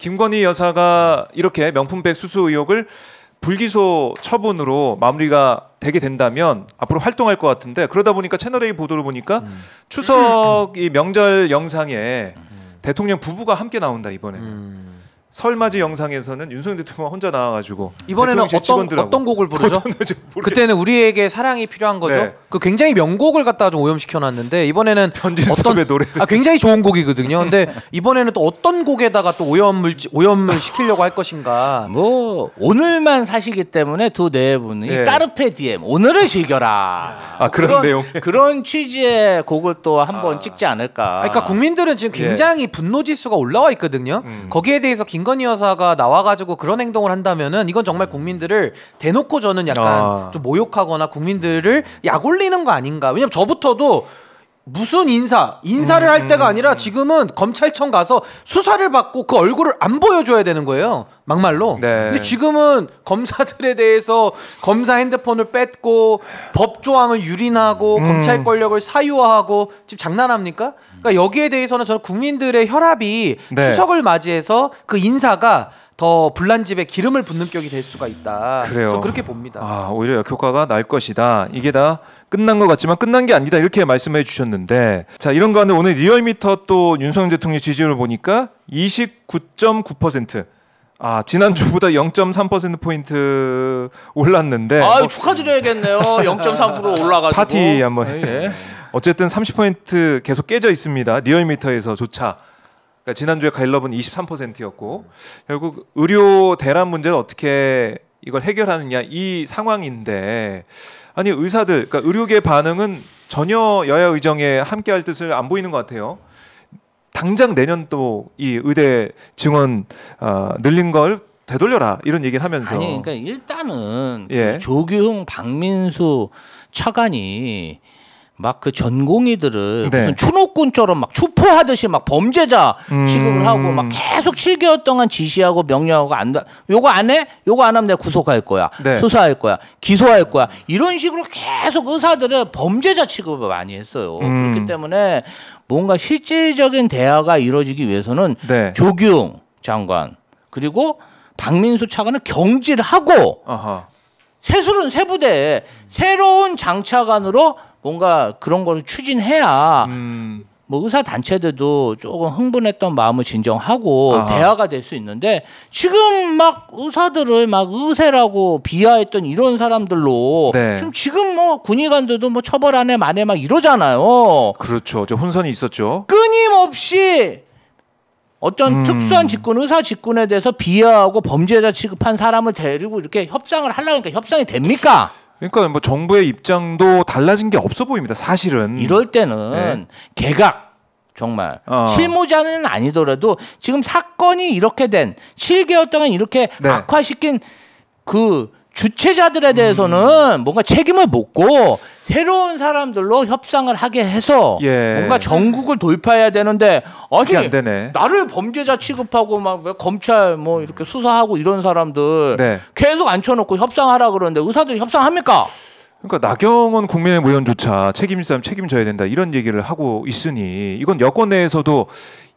김건희 여사가 이렇게 명품백 수수 의혹을 불기소 처분으로 마무리가 되게 된다면 앞으로 활동할 것 같은데 그러다 보니까 채널A 보도를 보니까 음. 추석 이 명절 영상에 음. 대통령 부부가 함께 나온다 이번에는. 음. 설맞이 영상에서는 윤석열 대통령 혼자 나와가지고 이번에는 어떤 어떤 곡을 부르죠? 그때는 우리에게 사랑이 필요한 거죠. 네. 그 굉장히 명곡을 갖다가 좀 오염시켜놨는데 이번에는 어떤 노래 아 굉장히 좋은 곡이거든요. 근데 이번에는 또 어떤 곡에다가 또 오염을 오염을 시키려고 할 것인가? 뭐 오늘만 사시기 때문에 두 네 분이 네. 까르페 디엠 오늘을 즐겨라. 아 그런, 내용 그런 취지의 곡을 또 한번 아. 찍지 않을까? 그러니까 국민들은 지금 예. 굉장히 예. 분노 지수가 올라와 있거든요. 음. 거기에 대해서 김건희 여사가 나와가지고 그런 행동을 한다면은 이건 정말 음. 국민들을 대놓고 저는 약간 아. 좀 모욕하거나 국민들을 약 올리는 거 아닌가. 왜냐면 저부터도 무슨 인사 인사를 음, 할 때가 음. 아니라 지금은 검찰청 가서 수사를 받고 그 얼굴을 안 보여줘야 되는 거예요 막말로 네. 근데 지금은 검사들에 대해서 검사 핸드폰을 뺏고 법 조항을 유린하고 음. 검찰 권력을 사유화하고 지금 장난합니까 그러니까 여기에 대해서는 저는 국민들의 혈압이 네. 추석을 맞이해서 그 인사가 더 불난 집에 기름을 붓는 격이 될 수가 있다. 그래요. 그렇게 봅니다. 아, 오히려 역효과가 날 것이다. 이게 다 끝난 것 같지만 끝난 게 아니다. 이렇게 말씀해 주셨는데 자 이런 가운 오늘 리얼미터 또 윤석열 대통령 지지율을 보니까 29.9%. 아 지난주보다 0.3% 포인트 올랐는데 아 뭐, 축하드려야겠네요 0.3% 올라가지고 파티 한번 해. 네. 어쨌든 3 0 계속 깨져 있습니다 리얼미터에서조차 그러니까 지난주에 가일럽은 23%였고 결국 의료 대란 문제는 어떻게 이걸 해결하느냐 이 상황인데 아니 의사들 그러니까 의료계 반응은 전혀 여야 의정에 함께할 뜻을 안 보이는 것 같아요. 당장 내년또 이 의대 증원 어, 늘린 걸 되돌려라 이런 얘기를 하면서 아니 그러니까 일단은 그 예. 조규홍 박민수 차관이 막그 전공의들을 네. 무슨 추노꾼처럼 막 추포하듯이 막 범죄자 음. 취급을 음... 하고 막 계속 7개월 동안 지시하고 명령하고 안 요거 안 해? 요거 안 하면 내가 구속할 거야. 네. 수사할 거야. 기소할 거야. 이런 식으로 계속 의사들을 범죄자 취급을 많이 했어요. 음... 그렇기 때문에 뭔가 실질적인 대화가 이루어지기 위해서는 네. 조규 장관 그리고 박민수 차관을 경질하고 아하. 세술은 세부대에 새로운 장차관으로 뭔가 그런 걸 추진해야 음. 뭐 의사 단체들도 조금 흥분했던 마음을 진정하고 아하. 대화가 될 수 있는데 지금 막 의사들을 막 의세라고 비하했던 이런 사람들로 네. 지금 지금 뭐 군의관들도 뭐 처벌 안에 만에 막 이러잖아요. 그렇죠. 저 혼선이 있었죠. 끊임없이 어떤 음. 특수한 직군, 의사 직군에 대해서 비하하고 범죄자 취급한 사람을 데리고 이렇게 협상을 하려니까 협상이 됩니까? 그러니까 뭐 정부의 입장도 달라진 게 없어 보입니다. 사실은 이럴 때는 네. 개각 정말 어. 실무자는 아니더라도 지금 사건이 이렇게 된 7개월 동안 이렇게 네. 악화시킨 그 주체자들에 대해서는 음. 뭔가 책임을 묻고 새로운 사람들로 협상을 하게 해서 예. 뭔가 전국을 돌파해야 되는데 아니 나를 범죄자 취급하고 막 검찰 뭐 이렇게 수사하고 이런 사람들 네. 계속 앉혀놓고 협상하라 그러는데 의사들이 협상합니까? 그러니까 나경원 국민의무연조차 책임있으면 책임져야 된다 이런 얘기를 하고 있으니 이건 여권 내에서도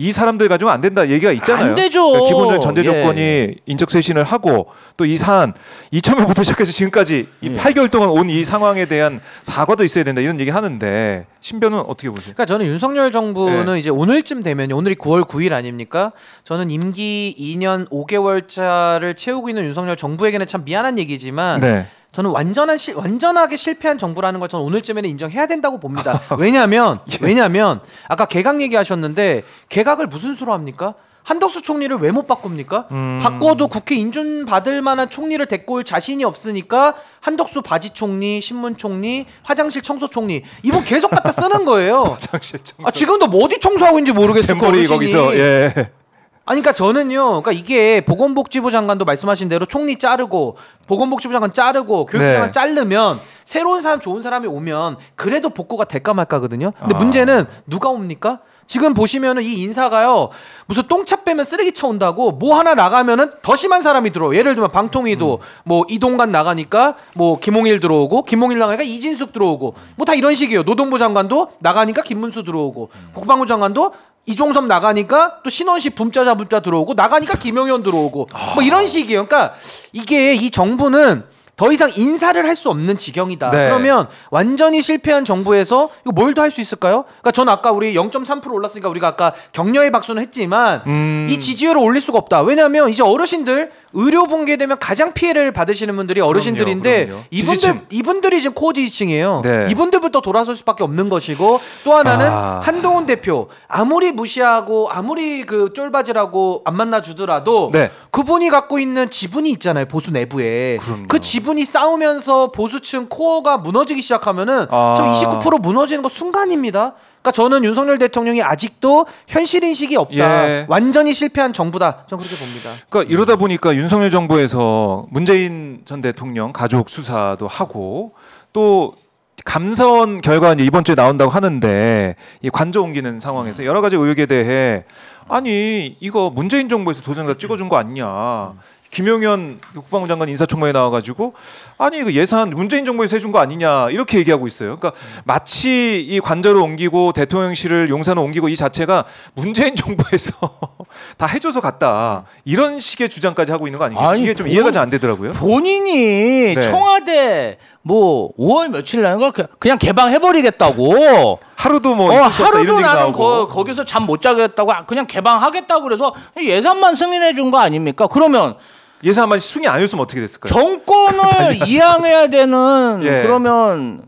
이 사람들 가지면 안 된다 얘기가 있잖아요. 안 되죠. 그러니까 기본적인 전제 예. 조건이 예. 인적 쇄신을 하고 또 이 사안 2000명부터 시작해서 지금까지 이 8개월 예. 동안 온 이 상황에 대한 사과도 있어야 된다 이런 얘기 하는데 신변은 어떻게 보세요? 그러니까 저는 윤석열 정부는 예. 이제 오늘쯤 되면 오늘이 9월 9일 아닙니까? 저는 임기 2년 5개월차를 채우고 있는 윤석열 정부에게는 참 미안한 얘기지만 네. 저는 완전한 시, 완전하게 실패한 정부라는 걸 저는 오늘쯤에는 인정해야 된다고 봅니다. 왜냐하면 예. 왜냐하면 아까 개각 얘기하셨는데 개각을 무슨 수로 합니까? 한덕수 총리를 왜 못 바꿉니까? 음... 바꿔도 국회 인준받을 만한 총리를 데리고 올 자신이 없으니까 한덕수 바지 총리, 신문 총리, 화장실 청소 총리 이분 계속 갖다 쓰는 거예요. 화장실 청소. 아, 지금도 뭐 어디 청소하고 있는지 모르겠어요. 거기서 예. 아니, 그러니까 저는요, 그러니까 이게 보건복지부 장관도 말씀하신 대로 총리 자르고 보건복지부 장관 자르고 교육부장관 네. 자르면 새로운 사람 좋은 사람이 오면 그래도 복구가 될까 말까거든요. 근데 아. 문제는 누가 옵니까? 지금 보시면은 이 인사가요 무슨 똥차 빼면 쓰레기차 온다고 뭐 하나 나가면은 더 심한 사람이 들어 예를 들면 방통위도 음. 뭐 이동관 나가니까 뭐 김홍일 들어오고 김홍일 나가니까 이진숙 들어오고 뭐 다 이런 식이에요 노동부 장관도 나가니까 김문수 들어오고 음. 국방부 장관도 이종섭 나가니까 또 신원 씨 붐짜 자붐자 들어오고 나가니까 김용현 들어오고 뭐 이런 아. 식이에요. 그러니까 이게 이 정부는 더 이상 인사를 할 수 없는 지경이다. 네. 그러면 완전히 실패한 정부에서 이거 뭘더 할 수 있을까요? 그러니까 전 아까 우리 0.3% 올랐으니까 우리가 아까 격려의 박수는 했지만 음... 이 지지율을 올릴 수가 없다. 왜냐하면 이제 어르신들 의료 붕괴되면 가장 피해를 받으시는 분들이 어르신들인데 그럼요, 그럼요. 이분들 지지층. 이분들이 지금 코어 지지층이에요. 네. 이분들부터 돌아설 수밖에 없는 것이고 또 하나는 아... 한동훈 대표 아무리 무시하고 아무리 그 쫄바지라고 안 만나 주더라도 네. 그분이 갖고 있는 지분이 있잖아요 보수 내부에 그럼요. 그 지분 이분이 싸우면서 보수층 코어가 무너지기 시작하면은 아. 저29% 무너지는 거 순간입니다. 그러니까 저는 윤석열 대통령이 아직도 현실 인식이 없다. 예. 완전히 실패한 정부다. 저는 그렇게 봅니다. 그러니까 이러다 보니까 윤석열 정부에서 문재인 전 대통령 가족 수사도 하고 또 감사원 결과 이 이번 주에 나온다고 하는데 이 관저 옮기는 상황에서 여러 가지 의혹에 대해 아니 이거 문재인 정부에서 도장 다 찍어준 거 아니냐 김용현 국방부 장관 인사청문회 나와가지고 아니 이거 그 예산 문재인 정부에서 해준 거 아니냐 이렇게 얘기하고 있어요. 그러니까 마치 이 관저를 옮기고 대통령실을 용산을 옮기고 이 자체가 문재인 정부에서 다 해줘서 갔다 이런 식의 주장까지 하고 있는 거 아니겠어요? 아 이게 좀 본, 이해가 잘 안 되더라고요. 본인이 네. 청와대 뭐 5월 며칠 날걸 그, 그냥 개방해버리겠다고 하루도 뭐 어, 하루도 나는 거, 거기서 잠 못 자겠다고 아, 그냥 개방하겠다고 그래서 예산만 승인해 준 거 아닙니까? 그러면 예산 한마디 승인 안 했으면 어떻게 됐을까요? 정권을 이양해야 되는 예. 그러면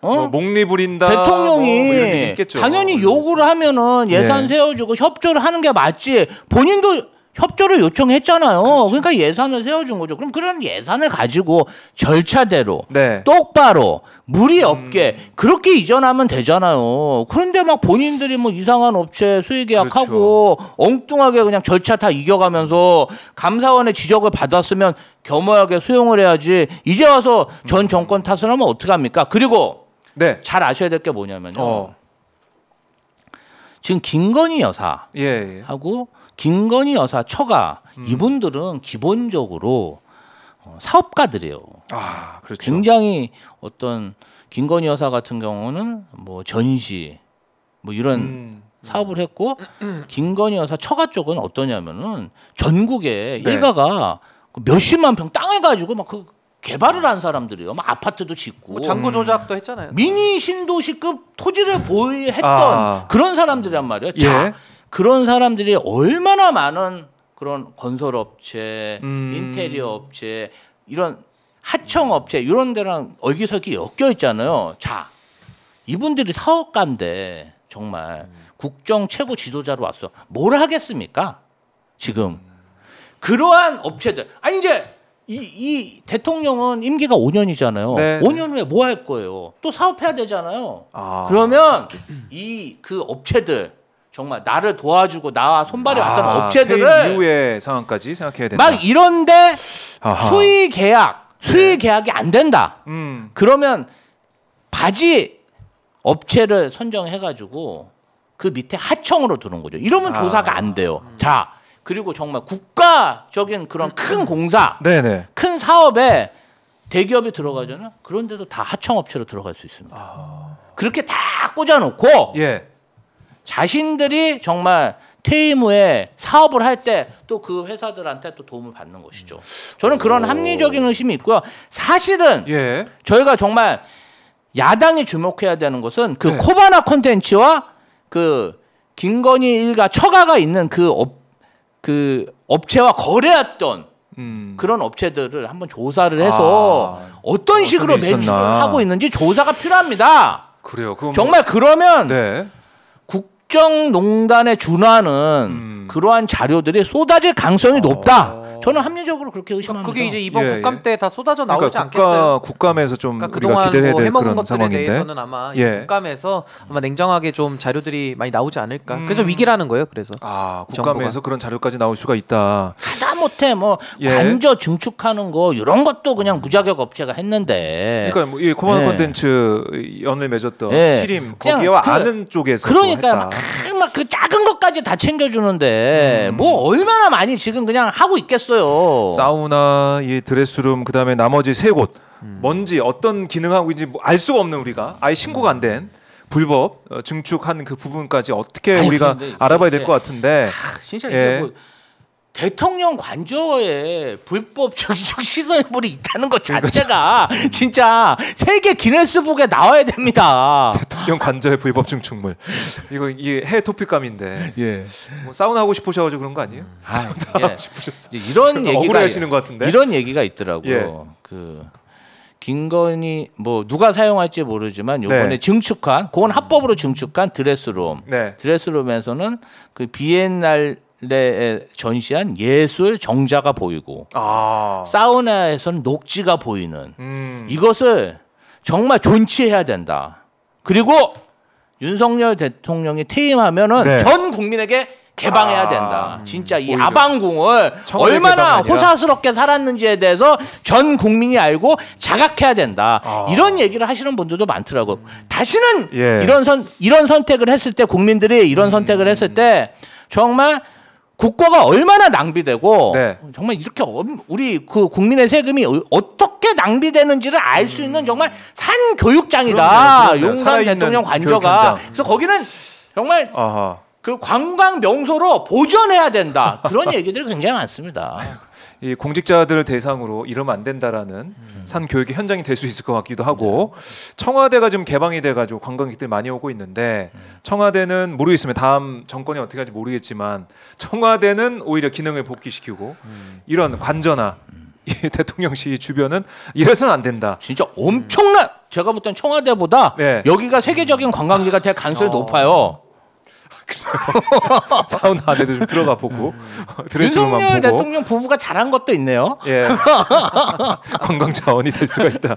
어? 뭐 목리 부린다 대통령이 뭐 당연히 어, 요구를 하면은 예산 예. 세워주고 협조를 하는 게 맞지 본인도 협조를 요청했잖아요. 그렇죠. 그러니까 예산을 세워준 거죠. 그럼 그런 예산을 가지고 절차대로 네. 똑바로 무리 음. 없게 음. 그렇게 이전하면 되잖아요. 그런데 막 본인들이 뭐 이상한 업체 수익 계약하고 그렇죠. 엉뚱하게 그냥 절차 다 이겨가면서 감사원의 지적을 받았으면 겸허하게 수용을 해야지. 이제 와서 전 정권 탓을 하면 어떡합니까? 그리고 네. 잘 아셔야 될 게 뭐냐면요. 어. 지금 김건희 여사하고 예, 예. 김건희 여사, 처가 음. 이분들은 기본적으로 어, 사업가들이에요. 아, 그렇죠. 굉장히 어떤 김건희 여사 같은 경우는 뭐 전시 뭐 이런 음. 사업을 했고 음. 음. 김건희 여사 처가 쪽은 어떠냐면은 전국에 네. 일가가 그 몇십만 평 땅을 가지고 막 그 개발을 한 사람들이요. 막 아파트도 짓고 뭐 장고 조작도 했잖아요. 미니 신도시급 토지를 보유했던 아. 그런 사람들이란 말이에요. 예. 자, 그런 사람들이 얼마나 많은 그런 건설업체, 음. 인테리어 업체, 이런 하청업체 이런 데랑 여기서기 엮여 있잖아요. 자, 이분들이 사업가인데 정말 음. 국정 최고 지도자로 왔어. 뭘 하겠습니까? 지금 그러한 업체들. 아니 이제 이, 이 대통령은 임기가 5년이잖아요. 네. 5년 후에 뭐 할 거예요? 또 사업해야 되잖아요. 아. 그러면 이 그 업체들 정말 나를 도와주고 나와 손발이 아, 왔던 업체들을 이후의 상황까지 생각해야 된다. 막 이런데 아하. 수의 계약, 수의 네. 계약이 안 된다. 음. 그러면 바지 업체를 선정해가지고 그 밑에 하청으로 두는 거죠. 이러면 아. 조사가 안 돼요. 음. 자, 그리고 정말 국가적인 그런 큰 공사, 네네. 큰 사업에 대기업이 들어가잖아. 그런데도 다 하청업체로 들어갈 수 있습니다. 아... 그렇게 다 꽂아놓고 예. 자신들이 정말 퇴임 후에 사업을 할 때 또 그 회사들한테 또 도움을 받는 것이죠. 저는 그런 오. 합리적인 의심이 있고요. 사실은 예. 저희가 정말 야당이 주목해야 되는 것은 그 네. 코바나 콘텐츠와 그 김건희 일가 처가가 있는 그, 업, 그 업체와 거래했던 음. 그런 업체들을 한번 조사를 해서 아, 어떤 식으로 매출을 하고 있는지 조사가 필요합니다. 그래요. 뭐 정말 뭐... 그러면 네. 국정농단에 준하는 음. 그러한 자료들이 쏟아질 가능성이 높다. 어. 저는 합리적으로 그렇게 그러니까 의심합니다. 그게 이제 이번 예, 국감 예. 때다 쏟아져 그러니까 나오지 그러니까 국가, 않겠어요? 국감에서 좀 그러니까 그동안 기대해야 뭐해먹 것들에 상황인데? 대해서는 아마 예. 국감에서 아마 냉정하게 좀 자료들이 많이 나오지 않을까. 음. 그래서 위기라는 거예요. 그래서 아 국감에서 정보가. 그런 자료까지 나올 수가 있다. 하다 못해 뭐 예. 관저 증축하는 거 이런 것도 그냥 무자격 업체가 했는데. 그러니까 뭐이 코만 예. 네. 콘텐츠 연을 맺었던 예. 키림 거기와 아는 쪽에서 뭐 그러니까 막 마지그 그러니까 작은 것까지 다 챙겨주는데 음. 뭐 얼마나 많이 지금 그냥 하고 있겠어요. 사우나, 이 드레스룸, 그다음에 나머지 세 곳. 음. 뭔지 어떤 기능하고 있는지 뭐 알 수가 없는 우리가 아예 신고가 안 된 불법 어, 증축한 그 부분까지 어떻게 아니, 우리가 알아봐야 될 것 같은데. 하, 진짜 예. 이거 뭐 대통령 관저에 불법 정식 시설물이 있다는 것 그러니까 자체가 진짜 세계 기네스북에 나와야 됩니다. 대통령 관저에 불법 증축물. 이거 이해 토픽감인데. 예. 뭐 사우나 하고 싶으셔가지고 그런 거 아니에요? 음. 아, 예. 이런 얘기가 억울해하시는 것 같은데. 이런 얘기가 있더라고요. 예. 그 김건희 뭐 누가 사용할지 모르지만 요번에 네. 증축한 그건 음. 합법으로 증축한 드레스룸 네. 드레스룸에서는 그 비엔날 에 전시한 예술 정자가 보이고 아. 사우나에서는 녹지가 보이는 음. 이것을 정말 존치해야 된다. 그리고 윤석열 대통령이 퇴임하면은 네. 전 국민에게 개방해야 아. 된다. 아, 진짜 이 오히려. 아방궁을 얼마나 호사스럽게 살았는지에 대해서 전 국민이 알고 자각해야 된다. 아. 이런 얘기를 하시는 분들도 많더라고. 다시는 예. 이런 선 이런 선택을 했을 때 국민들이 이런 음. 선택을 했을 때 정말 국가가 얼마나 낭비되고 네. 정말 이렇게 우리 그 국민의 세금이 어, 어떻게 낭비되는지를 알 수 있는 음. 정말 산 교육장이다. 네, 용산 대통령 관저가. 그래서 거기는 정말 아하. 그 관광 명소로 보존해야 된다. 그런 얘기들이 굉장히 많습니다. 이 공직자들을 대상으로 이러면 안 된다라는 음. 산 교육의 현장이 될 수 있을 것 같기도 하고 청와대가 지금 개방이 돼가지고 관광객들 많이 오고 있는데 음. 청와대는 모르겠으면 다음 정권이 어떻게 할지 모르겠지만 청와대는 오히려 기능을 복귀시키고 음. 이런 관저나 음. 대통령실 주변은 이래서는 안 된다. 진짜 음. 엄청난 제가 볼땐 청와대보다 네. 여기가 세계적인 관광지가 될 가능성이 어. 높아요. 사우나 안에도 좀 들어가 보고 드레스룸만 음. 보고 대통령 부부가 잘한 것도 있네요. 예, 관광 자원이 될 수가 있다.